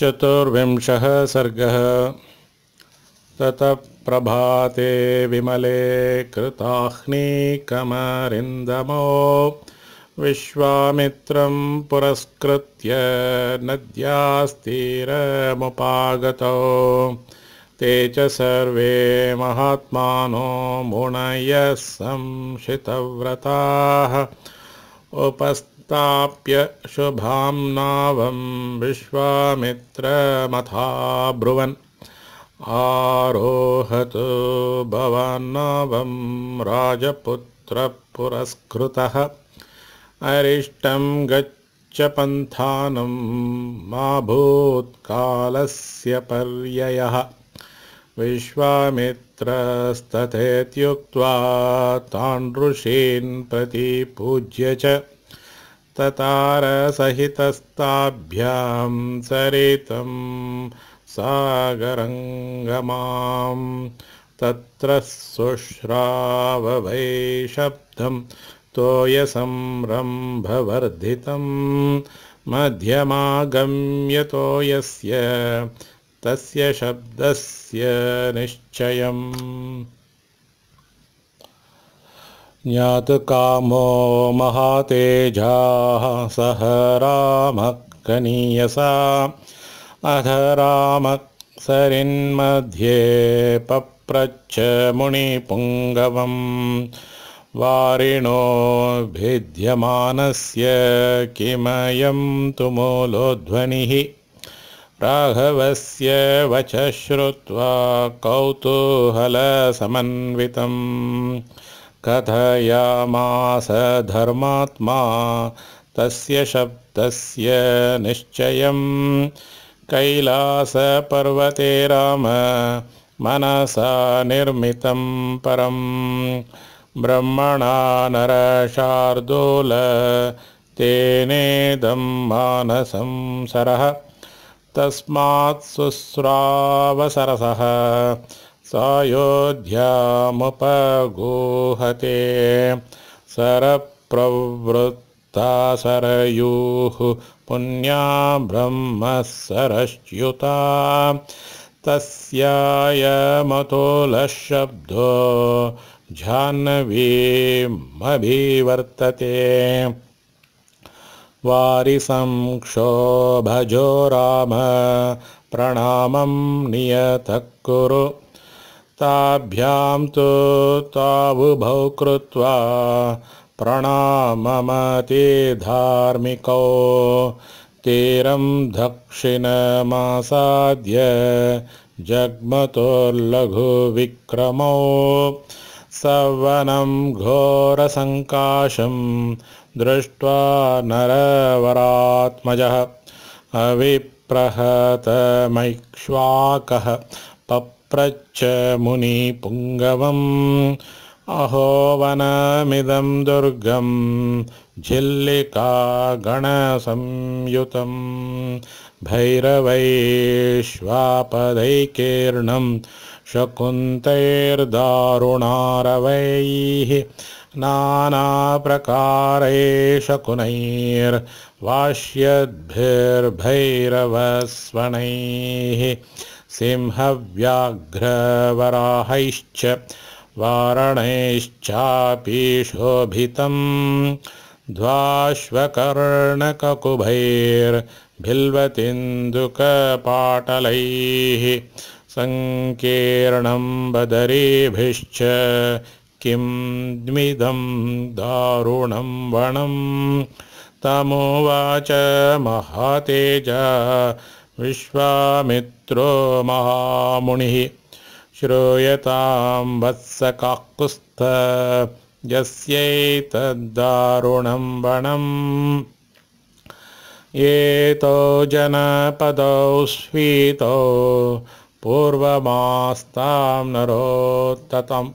चतुर्विंशः सर्गः ततः प्रभाते विमले कृताह्निकमरिन्दमो विश्वामित्रं पुरस्कृत्य नद्यास्थिरमुपागतौ ते च सर्वे महात्मानो मुणयः संशितव्रताः प्यशुभां नावं विश्वामित्रमथाब्रुवन् आरोहतो भवान् राजपुत्र राजपुत्रपुरस्कृतः अरिष्टं गच्छ पन्थानं मा भूत्कालस्य पर्ययः विश्वामित्रस्तथेत्युक्त्वा तान्दृषेन् प्रति च ततारसहितस्ताभ्यां सरितं सागरङ्गमाम् तत्र शुश्राववै शब्दं तोयसंरम्भवर्धितं मध्यमागम्यतो यस्य तस्य शब्दस्य निश्चयम् ज्ञातकामो महातेजाः सह रामक्कनीयसा अहरामक्सरिन्मध्ये पप्रच्छ मुनिपुङ्गवम् वारिणो भिद्यमानस्य किमयं तु मूलोध्वनिः राघवस्य वचः श्रुत्वा कौतूहलसमन्वितम् कथयामास धर्मात्मा तस्य शब्दस्य निश्चयं कैलासपर्वते राम मनसा निर्मितं परम् ब्रह्मणा तेनेदं मानसं सरह तस्मात् शुश्रावसरसः योध्यामुपगूहते सरप्रवृत्ता सरयूः पुण्या ब्रह्म सरश्च्युता तस्यायमतोलः शब्दो वारिसंक्षो प्रणामं नियतः कुरु ताभ्यां तु तावुभौ कृत्वा धार्मिकौ तीरं दक्षिणमासाद्य जग्मतो लघुविक्रमो सवनं घोरसङ्काशं दृष्ट्वा नरवरात्मजः अविप्रहतमैक्ष्वाकः पप् प्रच्च प्रचनिपुङ्गवम् अहो वनमिदं दुर्गं झिल्लिका गणसंयुतं भैरवैश्वापदैकीर्णं शकुन्तैर्दारुणारवैः नानाप्रकारैशकुनैर्वाच्यद्भिर्भैरवस्वणैः सिंहव्याघ्रवराहैश्च वारणैश्चापी शोभितम् द्वाश्वकर्णककुभैर्भिल्वतीन्दुकपाटलैः सङ्कीर्णम् बदरीभिश्च किम् दारुणं दारुणम् वणम् तमुवाच महातेजा विश्वामित्रो महामुनिः श्रूयतां वत्सकाकुस्थ यस्यैतद्दारुणं वणम् एतौ जनपदौ स्वीतो पूर्वमास्तां नरोत्तम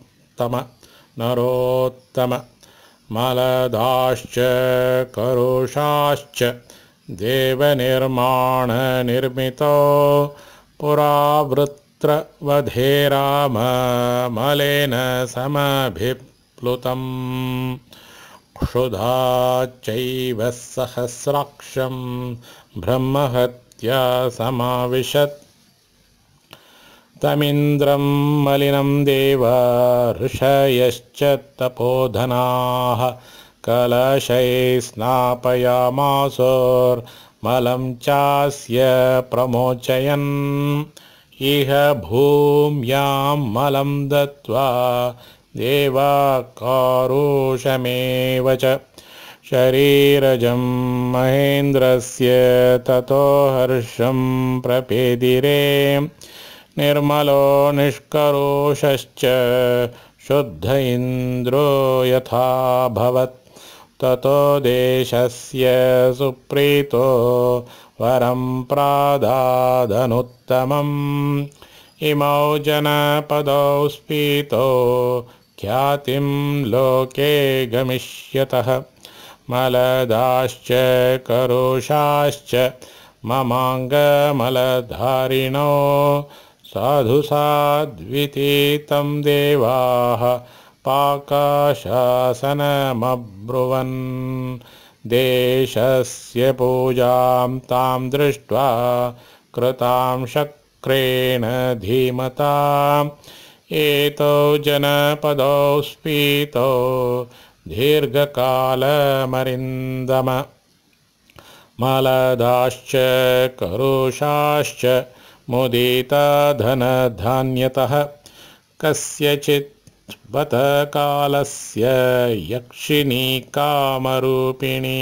नरोत्तम मलदाश्च करुषाश्च देवनिर्माणनिर्मितो पुरावृत्रवधे राममलेन समभिप्लुतम् क्षुधा चैव सहस्राक्षं ब्रह्महत्या समाविशत् तमिन्द्रं मलिनं ऋषयश्च तपोधनाः कलशैः स्नापयामासोर्मलं चास्य प्रमोचयन् इह भूम्यां मलं दत्त्वा देवाकारोषमेव च शरीरजं महेन्द्रस्य ततो हर्षं प्रपेदिरे निर्मलो निष्करोषश्च शुद्ध इन्द्रो यथा भवत् ततो देशस्य सुप्रीतो वरं प्रादादनुत्तमम् इमौ जनपदौ स्पीतो ख्यातिं लोके गमिष्यतः मलदाश्च करुषाश्च ममाङ्गमलधारिणो साधु देवाः पाकाशासनमब्रुवन् देशस्य पूजां तां दृष्ट्वा कृतां शक्रेण धीमता एतौ जनपदौ स्पीतो मलदाश्च करुषाश्च मुदिता धनधान्यतः कस्यचित् बतकालस्य यक्षिणी कामरूपिणी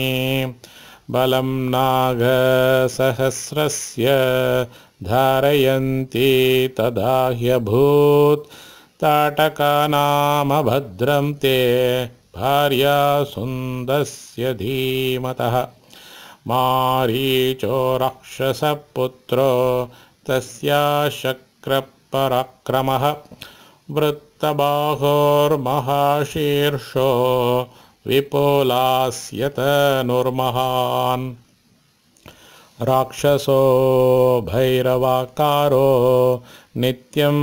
बलं नागसहस्रस्य धारयन्ति तदा ह्यभूत् भद्रं ते सुन्दस्य धीमतः मारीचो राक्षसपुत्रो तस्या शक्रपराक्रमः वृत् विपुलास्यत विपुलास्यतनुर्महान् राक्षसो भैरवाकारो नित्यं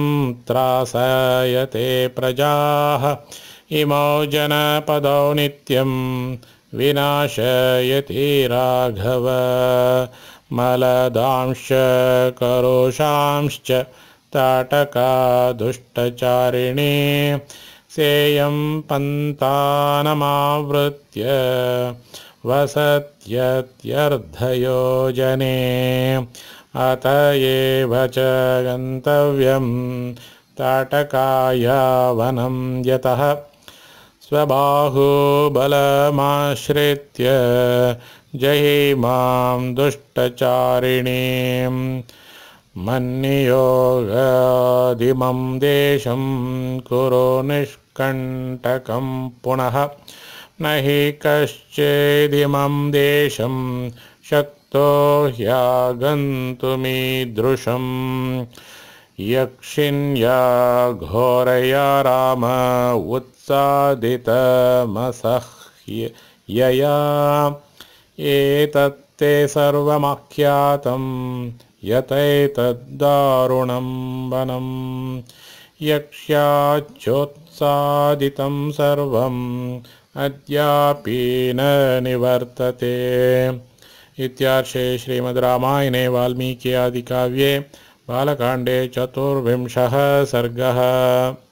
त्रासयते प्रजाः इमौ जनपदौ नित्यं विनाशयति राघव मलदांश्च करुशांश्च ताटका दुष्टचारिणी सेयम् पन्तानमावृत्य वसत्यत्यर्धयोजने अत एव च गन्तव्यं ताटकायावनं यतः स्वबाहुबलमाश्रित्य जहि मां दुष्टचारिणीम् मन्नियोगादिमं देशं कुरु निष्कण्टकं पुनः न हि कश्चेदिमं देशं शक्तो ह्यागन्तुमीदृशम् यक्षिण्या घोरया राम उत्सादितमसह्यया एतत् ते सर्वमाख्यातम् यतैतद्दारुणं वनं यक्ष्याच्योत्सादितं सर्वम् अद्यापि न निवर्तते इत्यार्षे श्रीमद् रामायणे आदिकाव्ये बालकाण्डे चतुर्विंशः सर्गः